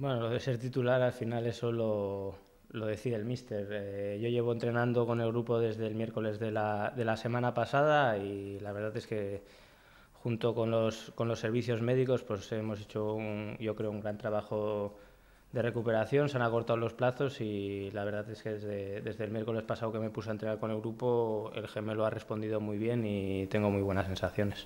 Bueno, lo de ser titular al final eso lo, lo decide el míster. Eh, yo llevo entrenando con el grupo desde el miércoles de la, de la semana pasada y la verdad es que junto con los, con los servicios médicos pues hemos hecho, un, yo creo, un gran trabajo de recuperación, se han acortado los plazos y la verdad es que desde, desde, el miércoles pasado que me puse a entrenar con el grupo, el gemelo ha respondido muy bien y tengo muy buenas sensaciones.